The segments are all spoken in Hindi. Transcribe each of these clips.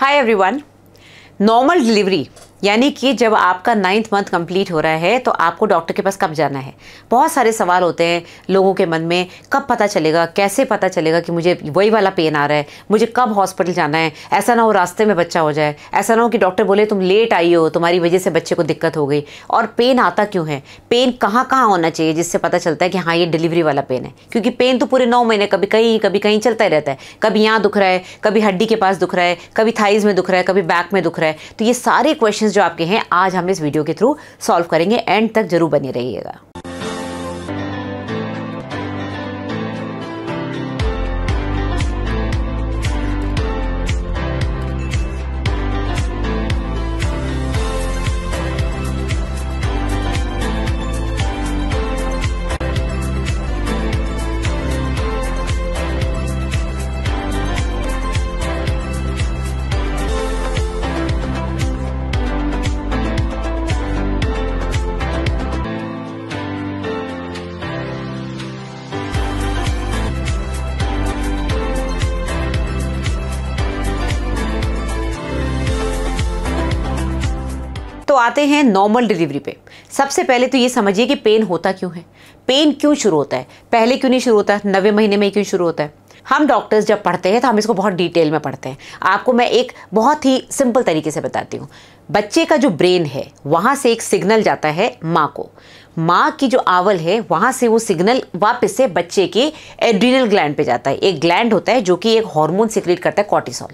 Hi everyone. Normal delivery यानी कि जब आपका नाइन्थ मंथ कंप्लीट हो रहा है तो आपको डॉक्टर के पास कब जाना है बहुत सारे सवाल होते हैं लोगों के मन में कब पता चलेगा कैसे पता चलेगा कि मुझे वही वाला पेन आ रहा है मुझे कब हॉस्पिटल जाना है ऐसा ना हो रास्ते में बच्चा हो जाए ऐसा ना हो कि डॉक्टर बोले तुम लेट आई हो तुम्हारी वजह से बच्चे को दिक्कत हो गई और पेन आता क्यों है पेन कहाँ कहाँ होना चाहिए जिससे पता चलता है कि हाँ ये डिलीवरी वाला पेन है क्योंकि पेन तो पूरे नौ महीने कभी कहीं कभी कहीं चलता ही रहता है कभी यहाँ दुख रहा है कभी हड्डी के पास दुख रहा है कभी थाइज में दुख रहा है कभी बैक में दुख रहा है तो ये सारे क्वेश्चन क्वेश्चंस जो आपके हैं आज हम इस वीडियो के थ्रू सॉल्व करेंगे एंड तक जरूर बने रहिएगा आते हैं नॉर्मल डिलीवरी पे सबसे पहले तो ये समझिए कि पेन होता क्यों है पेन क्यों शुरू होता है पहले क्यों नहीं शुरू होता है नवे महीने में क्यों शुरू होता है हम डॉक्टर्स जब पढ़ते हैं तो हम इसको बहुत डिटेल में पढ़ते हैं आपको मैं एक बहुत ही सिंपल तरीके से बताती हूँ बच्चे का जो ब्रेन है वहाँ से एक सिग्नल जाता है माँ को माँ की जो आवल है वहाँ से वो सिग्नल वापस से बच्चे के एड्रीनल ग्लैंड पे जाता है एक ग्लैंड होता है जो कि एक हार्मोन क्रिएट करता है कॉर्टिसोल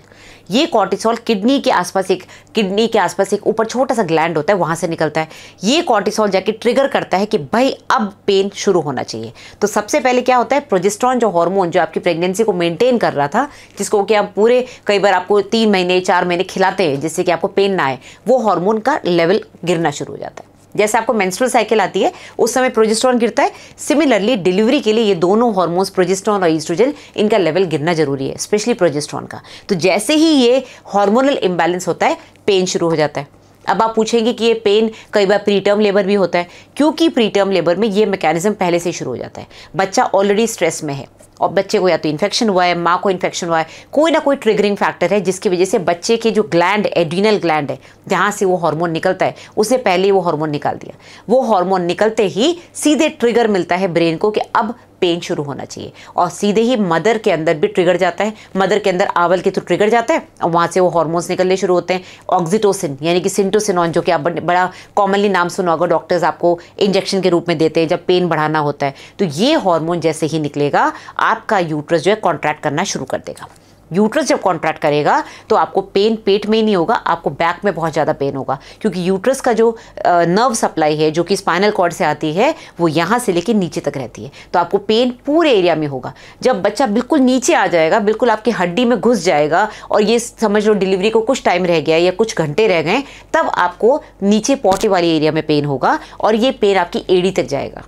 ये कॉर्टिसोल किडनी के आसपास एक किडनी के आसपास एक ऊपर छोटा सा ग्लैंड होता है वहाँ से निकलता है ये कॉर्टिसोल जाके ट्रिगर करता है कि भाई अब पेन शुरू होना चाहिए तो सबसे पहले क्या होता है प्रोजेस्ट्रॉन जो हार्मोन जो आपकी प्रेगनेंसी को मेंटेन कर रहा था जिसको कि आप पूरे कई बार आपको तीन महीने चार महीने खिलाते हैं जिससे कि आपको पेन ना आए वो हार्मोन का लेवल गिरना शुरू हो जाता है जैसे आपको मेंस्ट्रुअल साइकिल आती है उस समय प्रोजेस्ट्रॉन गिरता है सिमिलरली डिलीवरी के लिए ये दोनों हार्मोन्स प्रोजेस्ट्रॉन और ईस्ट्रोजन इनका लेवल गिरना जरूरी है स्पेशली प्रोजेस्ट्रॉन का तो जैसे ही ये हार्मोनल इम्बैलेंस होता है पेन शुरू हो जाता है अब आप पूछेंगे कि ये पेन कई बार प्रीटर्म लेबर भी होता है क्योंकि प्रीटर्म लेबर में ये मैकेनिज्म पहले से शुरू हो जाता है बच्चा ऑलरेडी स्ट्रेस में है और बच्चे को या तो इन्फेक्शन हुआ है माँ को इन्फेक्शन हुआ है कोई ना कोई ट्रिगरिंग फैक्टर है जिसकी वजह से बच्चे के जो ग्लैंड एड्रीनल ग्लैंड है जहाँ से वो हार्मोन निकलता है उसे पहले वो हार्मोन निकाल दिया वो हार्मोन निकलते ही सीधे ट्रिगर मिलता है ब्रेन को कि अब पेन शुरू होना चाहिए और सीधे ही मदर के अंदर भी ट्रिगर जाता है मदर के अंदर आवल के थ्रू ट्रिगर जाता है और वहाँ से वो हॉर्मोन्स निकलने शुरू होते हैं ऑक्सीटोसिन यानी कि सिंटोसिनॉन जो कि आप बड़ा कॉमनली नाम सुना होगा डॉक्टर्स आपको इंजेक्शन के रूप में देते हैं जब पेन बढ़ाना होता है तो ये हॉर्मोन जैसे ही निकलेगा आपका यूट्रस जो है कॉन्ट्रैक्ट करना शुरू कर देगा यूट्रस जब कॉन्ट्रैक्ट करेगा तो आपको पेन पेट में ही नहीं होगा आपको बैक में बहुत ज़्यादा पेन होगा क्योंकि यूट्रस का जो नर्व सप्लाई है जो कि स्पाइनल कॉर्ड से आती है वो यहाँ से लेकर नीचे तक रहती है तो आपको पेन पूरे एरिया में होगा जब बच्चा बिल्कुल नीचे आ जाएगा बिल्कुल आपकी हड्डी में घुस जाएगा और ये समझ लो डिलीवरी को कुछ टाइम रह गया या कुछ घंटे रह गए तब आपको नीचे पौटे वाले एरिया में पेन होगा और ये पेन आपकी एड़ी तक जाएगा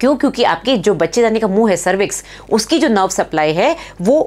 क्यों क्योंकि आपके जो बच्चे जाने का मुंह है सर्विक्स उसकी जो नर्व सप्लाई है वो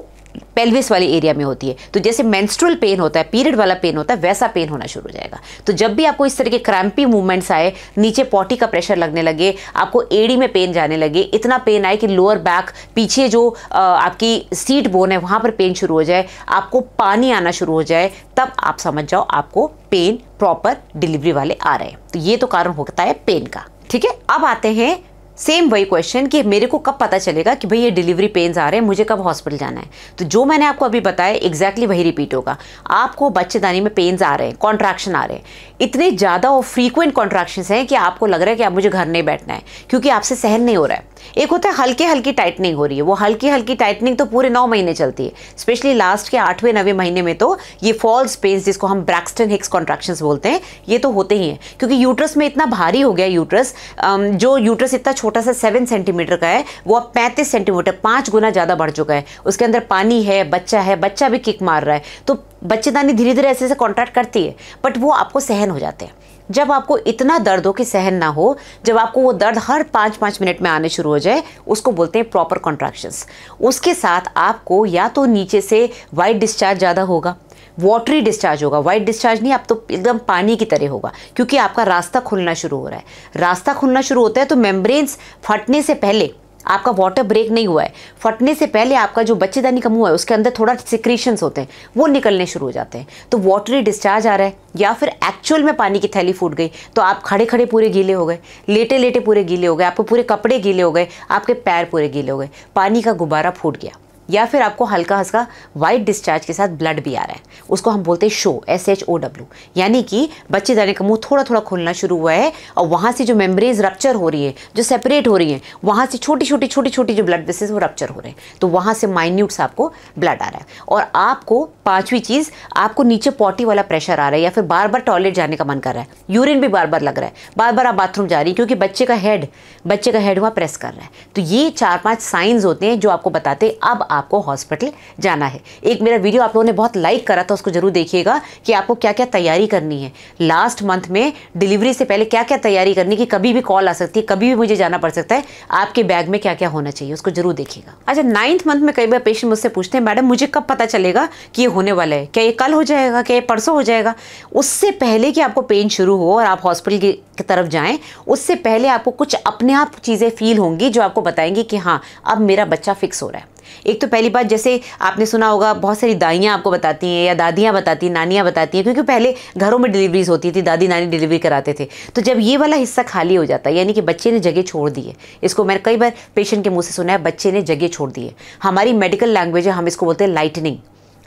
पेल्विस वाले एरिया में होती है तो जैसे मेंस्ट्रुअल पेन होता है पीरियड वाला पेन होता है वैसा पेन होना शुरू हो जाएगा तो जब भी आपको इस तरह के क्रैम्पी मूवमेंट्स आए नीचे पॉटी का प्रेशर लगने लगे आपको एड़ी में पेन जाने लगे इतना पेन आए कि लोअर बैक पीछे जो आपकी सीट बोन है वहाँ पर पेन शुरू हो जाए आपको पानी आना शुरू हो जाए तब आप समझ जाओ आपको पेन प्रॉपर डिलीवरी वाले आ रहे हैं तो ये तो कारण होता है पेन का ठीक है अब आते हैं सेम वही क्वेश्चन कि मेरे को कब पता चलेगा कि भाई ये डिलीवरी पेन्स आ रहे हैं मुझे कब हॉस्पिटल जाना है तो जो मैंने आपको अभी बताया एग्जैक्टली वही रिपीट होगा आपको बच्चेदानी में पेन्स आ रहे हैं कॉन्ट्रैक्शन आ रहे हैं इतने ज़्यादा और फ्रीक्वेंट कॉन्ट्रैक्शन हैं कि आपको लग रहा है कि आप मुझे घर नहीं बैठना है क्योंकि आपसे सहन नहीं हो रहा है एक होता है हल्की हल्की टाइटनिंग हो रही है वो हल्की हल्की टाइटनिंग तो पूरे नौ महीने चलती है स्पेशली लास्ट के आठवें नवे महीने में तो ये फॉल्स पेन्स जिसको हम ब्रैक्सटन हिक्स कॉन्ट्रैक्शन बोलते हैं ये तो होते ही हैं क्योंकि यूट्रस में इतना भारी हो गया यूट्रस जो यूट्रस इतना छोटा सा सेवन सेंटीमीटर का है वो अब पैंतीस सेंटीमीटर पाँच गुना ज़्यादा बढ़ चुका है उसके अंदर पानी है बच्चा है बच्चा भी किक मार रहा है तो बच्चेदानी धीरे धीरे ऐसे ऐसे कॉन्ट्रैक्ट करती है बट वो आपको सहन हो जाते हैं जब आपको इतना दर्द हो कि सहन ना हो जब आपको वो दर्द हर पाँच पाँच मिनट में आने शुरू हो जाए उसको बोलते हैं प्रॉपर कॉन्ट्रैक्शंस उसके साथ आपको या तो नीचे से वाइट डिस्चार्ज ज़्यादा होगा वाटरी डिस्चार्ज होगा वाइट डिस्चार्ज नहीं आप तो एकदम पानी की तरह होगा क्योंकि आपका रास्ता खुलना शुरू हो रहा है रास्ता खुलना शुरू होता है तो मेम्ब्रेन्स फटने से पहले आपका वाटर ब्रेक नहीं हुआ है फटने से पहले आपका जो बच्चेदानी का हुआ है उसके अंदर थोड़ा सिक्रीशंस होते हैं वो निकलने शुरू हो जाते हैं तो वाटरी डिस्चार्ज आ रहा है या फिर एक्चुअल में पानी की थैली फूट गई तो आप खड़े खड़े पूरे गीले हो गए लेटे लेटे पूरे गीले हो गए आपके पूरे कपड़े गीले हो गए आपके पैर पूरे गीले हो गए पानी का गुब्बारा फूट गया या फिर आपको हल्का हल्का वाइट डिस्चार्ज के साथ ब्लड भी आ रहा है उसको हम बोलते हैं show S H O W यानी कि बच्चे दाने का मुंह थोड़ा थोड़ा खुलना शुरू हुआ है और वहाँ से जो मेम्ब्रेन रप्चर हो रही है जो सेपरेट हो रही है वहाँ से छोटी छोटी छोटी छोटी जो ब्लड बेसिस वो रप्चर हो रहे हैं तो वहाँ से माइन्यूट्स आपको ब्लड आ रहा है और आपको पाँचवीं चीज़ आपको नीचे पॉटी वाला प्रेशर आ रहा है या फिर बार बार टॉयलेट जाने का मन कर रहा है यूरिन भी बार बार लग रहा है बार बार आप बाथरूम जा रही है क्योंकि बच्चे का हेड बच्चे का हेड वहाँ प्रेस कर रहा है तो ये चार पाँच साइंस होते हैं जो आपको बताते हैं अब आपको हॉस्पिटल जाना है एक मेरा वीडियो आप लोगों ने बहुत लाइक करा था उसको जरूर देखिएगा कि आपको क्या क्या तैयारी करनी है लास्ट मंथ में डिलीवरी से पहले क्या क्या तैयारी करनी कि कभी भी कॉल आ सकती है कभी भी मुझे जाना पड़ सकता है आपके बैग में क्या क्या होना चाहिए उसको जरूर देखिएगा अच्छा नाइन्थ मंथ में कई बार पेशेंट मुझसे पूछते हैं मैडम मुझे कब पता चलेगा कि ये होने वाला है क्या ये कल हो जाएगा क्या ये परसों हो जाएगा उससे पहले कि आपको पेन शुरू हो और आप हॉस्पिटल की तरफ जाएं उससे पहले आपको कुछ अपने आप चीज़ें फील होंगी जो आपको बताएंगी कि हाँ अब मेरा बच्चा फिक्स हो रहा है एक तो पहली बात जैसे आपने सुना होगा बहुत सारी दाइयाँ आपको बताती हैं या दादियाँ बताती हैं नानियाँ बताती हैं क्योंकि पहले घरों में डिलीवरीज होती थी दादी नानी डिलीवरी कराते थे तो जब ये वाला हिस्सा खाली हो जाता है यानी कि बच्चे ने जगह छोड़ दी है इसको मैंने कई बार पेशेंट के मुँह से सुना है बच्चे ने जगह छोड़ दी है हमारी मेडिकल लैंग्वेज है हम इसको बोलते हैं लाइटनिंग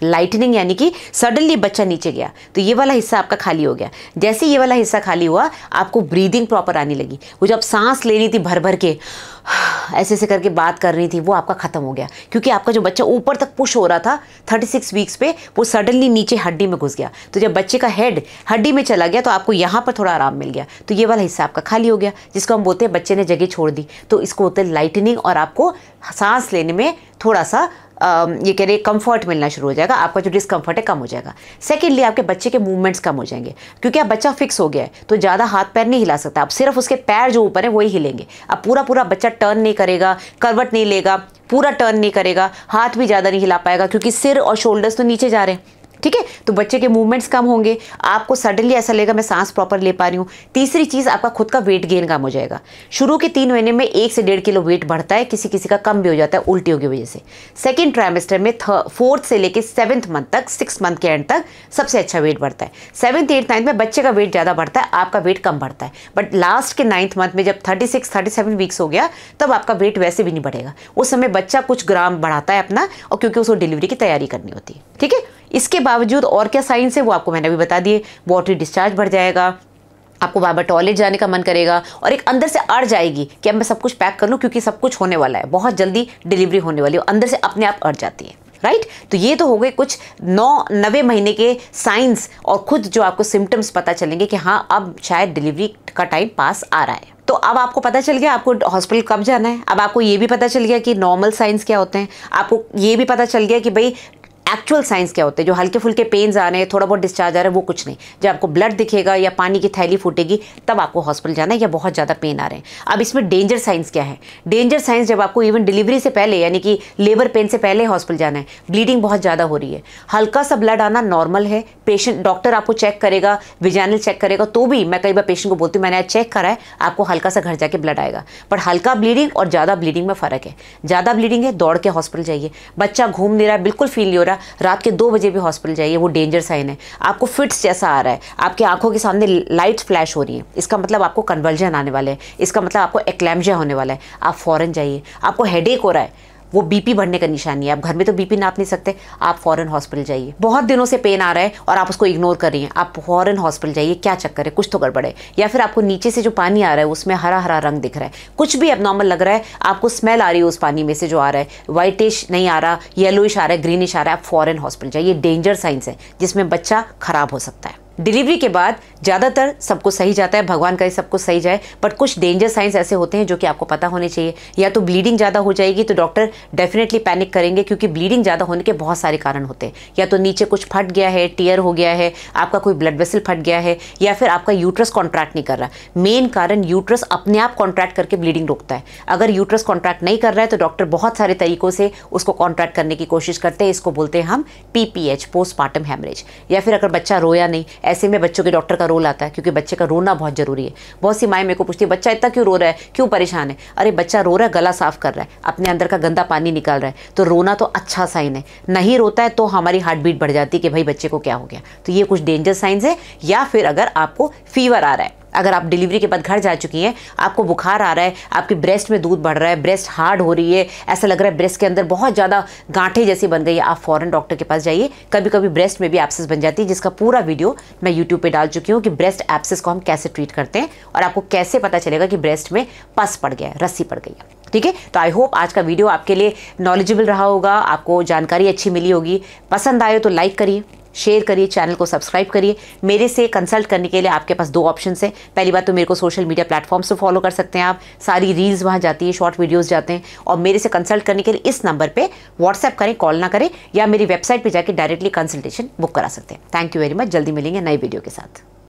लाइटनिंग यानी कि सडनली बच्चा नीचे गया तो ये वाला हिस्सा आपका खाली हो गया जैसे ये वाला हिस्सा खाली हुआ आपको ब्रीदिंग प्रॉपर आने लगी वो जब सांस ले रही थी भर भर के ऐसे ऐसे करके बात कर रही थी वो आपका ख़त्म हो गया क्योंकि आपका जो बच्चा ऊपर तक पुश हो रहा था 36 वीक्स पे वो सडनली नीचे हड्डी में घुस गया तो जब बच्चे का हेड हड्डी में चला गया तो आपको यहाँ पर थोड़ा आराम मिल गया तो ये वाला हिस्सा आपका खाली हो गया जिसको हम बोलते हैं बच्चे ने जगह छोड़ दी तो इसको होते लाइटनिंग और आपको सांस लेने में थोड़ा सा ये कह रहे कंफर्ट मिलना शुरू हो जाएगा आपका जो डिसकंफर्ट है कम हो जाएगा सेकेंडली आपके बच्चे के मूवमेंट्स कम हो जाएंगे क्योंकि अब बच्चा फिक्स हो गया है तो ज़्यादा हाथ पैर नहीं हिला सकता आप सिर्फ उसके पैर जो ऊपर है वही हिलेंगे अब पूरा पूरा बच्चा टर्न नहीं करेगा करवट नहीं लेगा पूरा टर्न नहीं करेगा हाथ भी ज़्यादा नहीं हिला पाएगा क्योंकि सिर और शोल्डर्स तो नीचे जा रहे हैं ठीक है तो बच्चे के मूवमेंट्स कम होंगे आपको सडनली ऐसा लगेगा मैं सांस प्रॉपर ले पा रही हूँ तीसरी चीज़ आपका खुद का वेट गेन कम हो जाएगा शुरू के तीन महीने में एक से डेढ़ किलो वेट बढ़ता है किसी किसी का कम भी हो जाता है उल्टियों की वजह से सेकेंड ट्राइमेस्टर में फोर्थ से लेकर सेवन्थ मंथ तक सिक्स मंथ के एंड तक सबसे अच्छा वेट बढ़ता है सेवन्थ एट्थ नाइन्थ में बच्चे का वेट ज़्यादा बढ़ता है आपका वेट कम बढ़ता है बट लास्ट के नाइन्थ मंथ में जब thirty six thirty seven weeks हो गया तब आपका वेट वैसे भी नहीं बढ़ेगा उस समय बच्चा कुछ ग्राम बढ़ाता है अपना और क्योंकि उसको डिलीवरी की तैयारी करनी होती है ठीक है इसके बावजूद और क्या साइंस है वो आपको मैंने अभी बता दिए वॉटरी डिस्चार्ज बढ़ जाएगा आपको बार बार टॉयलेट जाने का मन करेगा और एक अंदर से अड़ जाएगी कि अब मैं सब कुछ पैक कर लूँ क्योंकि सब कुछ होने वाला है बहुत जल्दी डिलीवरी होने वाली है अंदर से अपने आप अड़ जाती है राइट तो ये तो हो गए कुछ नौ नवे महीने के साइंस और खुद जो आपको सिम्टम्स पता चलेंगे कि हाँ अब शायद डिलीवरी का टाइम पास आ रहा है तो अब आपको पता चल गया आपको हॉस्पिटल कब जाना है अब आपको ये भी पता चल गया कि नॉर्मल साइंस क्या होते हैं आपको ये भी पता चल गया कि भाई एक्चुअल साइंस क्या होते हैं जो हल्के फुल्के पेन्स आ रहे हैं थोड़ा बहुत डिस्चार्ज आ रहा है वो कुछ नहीं जब आपको ब्लड दिखेगा या पानी की थैली फूटेगी तब आपको हॉस्पिटल जाना है या बहुत ज़्यादा पेन आ रहे हैं अब इसमें डेंजर साइंस क्या है डेंजर साइंस जब आपको इवन डिलीवरी से पहले यानी कि लेबर पेन से पहले हॉस्पिटल जाना है ब्लीडिंग बहुत ज़्यादा हो रही है हल्का सा ब्लड आना नॉर्मल है पेशेंट डॉक्टर आपको चेक करेगा विजानल चेक करेगा तो भी मैं कई बार पेशेंट को बोलती हूँ मैंने आज चेक करा है आपको हल्का सा घर जाके ब्लड आएगा पर हल्का ब्लीडिंग और ज़्यादा ब्लीडिंग में फ़र्क है ज़्यादा ब्लीडिंग है दौड़ के हॉस्पिटल जाइए बच्चा घूम नहीं रहा बिल्कुल फील नहीं हो रहा वगैरह रात के दो बजे भी हॉस्पिटल जाइए वो डेंजर साइन है आपको फिट्स जैसा आ रहा है आपकी आंखों के सामने लाइट फ्लैश हो रही है इसका मतलब आपको कन्वर्जन आने वाले हैं इसका मतलब आपको एक्लैम्जिया होने वाला है आप फ़ौरन जाइए आपको हेड हो रहा है वो बीपी बढ़ने का निशानी है आप घर में तो बीपी नाप नहीं सकते आप फॉरन हॉस्पिटल जाइए बहुत दिनों से पेन आ रहा है और आप उसको इग्नोर कर रही हैं आप फॉरन हॉस्पिटल जाइए क्या चक्कर है कुछ तो गड़बड़ है या फिर आपको नीचे से जो पानी आ रहा है उसमें हरा हरा रंग दिख रहा है कुछ भी एबनॉर्मल लग रहा है आपको स्मेल आ रही है उस पानी में से जो आ रहा है वाइटिश नहीं आ रहा येलोइश आ रहा है ग्रीनिश आ रहा है आप फॉरन हॉस्पिटल जाइए डेंजर साइंस है जिसमें बच्चा खराब हो सकता है डिलीवरी के बाद ज़्यादातर सबको सही जाता है भगवान करे सबको सही जाए बट कुछ डेंजर साइंस ऐसे होते हैं जो कि आपको पता होने चाहिए या तो ब्लीडिंग ज़्यादा हो जाएगी तो डॉक्टर डेफिनेटली पैनिक करेंगे क्योंकि ब्लीडिंग ज़्यादा होने के बहुत सारे कारण होते हैं या तो नीचे कुछ फट गया है टीयर हो गया है आपका कोई ब्लड वेसल फट गया है या फिर आपका यूट्रस कॉन्ट्रैक्ट नहीं कर रहा मेन कारण यूट्रस अपने आप कॉन्ट्रैक्ट करके ब्लीडिंग रोकता है अगर यूट्रस कॉन्ट्रैक्ट नहीं कर रहा है तो डॉक्टर बहुत सारे तरीकों से उसको कॉन्ट्रैक्ट करने की कोशिश करते हैं इसको बोलते हैं हम पी पोस्टमार्टम हेमरेज या फिर अगर बच्चा रोया नहीं ऐसे में बच्चों के डॉक्टर का रोल आता है क्योंकि बच्चे का रोना बहुत ज़रूरी है बहुत सी माएँ मेरे को पूछती है बच्चा इतना क्यों रो रहा है क्यों परेशान है अरे बच्चा रो रहा है गला साफ कर रहा है अपने अंदर का गंदा पानी निकाल रहा है तो रोना तो अच्छा साइन है नहीं रोता है तो हमारी हार्ट बीट बढ़ जाती है कि भाई बच्चे को क्या हो गया तो ये कुछ डेंजर साइंस है या फिर अगर आपको फीवर आ रहा है अगर आप डिलीवरी के बाद घर जा चुकी हैं आपको बुखार आ रहा है आपकी ब्रेस्ट में दूध बढ़ रहा है ब्रेस्ट हार्ड हो रही है ऐसा लग रहा है ब्रेस्ट के अंदर बहुत ज़्यादा गांठे जैसी बन गई है आप फॉरन डॉक्टर के पास जाइए कभी कभी ब्रेस्ट में भी एप्सिस बन जाती है जिसका पूरा वीडियो मैं यूट्यूब पर डाल चुकी हूँ कि ब्रेस्ट एप्सिस को हम कैसे ट्रीट करते हैं और आपको कैसे पता चलेगा कि ब्रेस्ट में पस पड़ गया है रस्सी पड़ गई है ठीक है तो आई होप आज का वीडियो आपके लिए नॉलेजेबल रहा होगा आपको जानकारी अच्छी मिली होगी पसंद आए तो लाइक करिए शेयर करिए चैनल को सब्सक्राइब करिए मेरे से कंसल्ट करने के लिए आपके पास दो ऑप्शन हैं पहली बात तो मेरे को सोशल मीडिया प्लेटफॉर्म्स पर फॉलो कर सकते हैं आप सारी रील्स वहाँ जाती है शॉर्ट वीडियोज़ जाते हैं और मेरे से कंसल्ट करने के लिए इस नंबर पर व्हाट्सएप करें कॉल ना करें या मेरी वेबसाइट पर जाकर डायरेक्टली कंसल्टेशन बुक करा सकते हैं थैंक यू वेरी मच जल्दी मिलेंगे नए वीडियो के साथ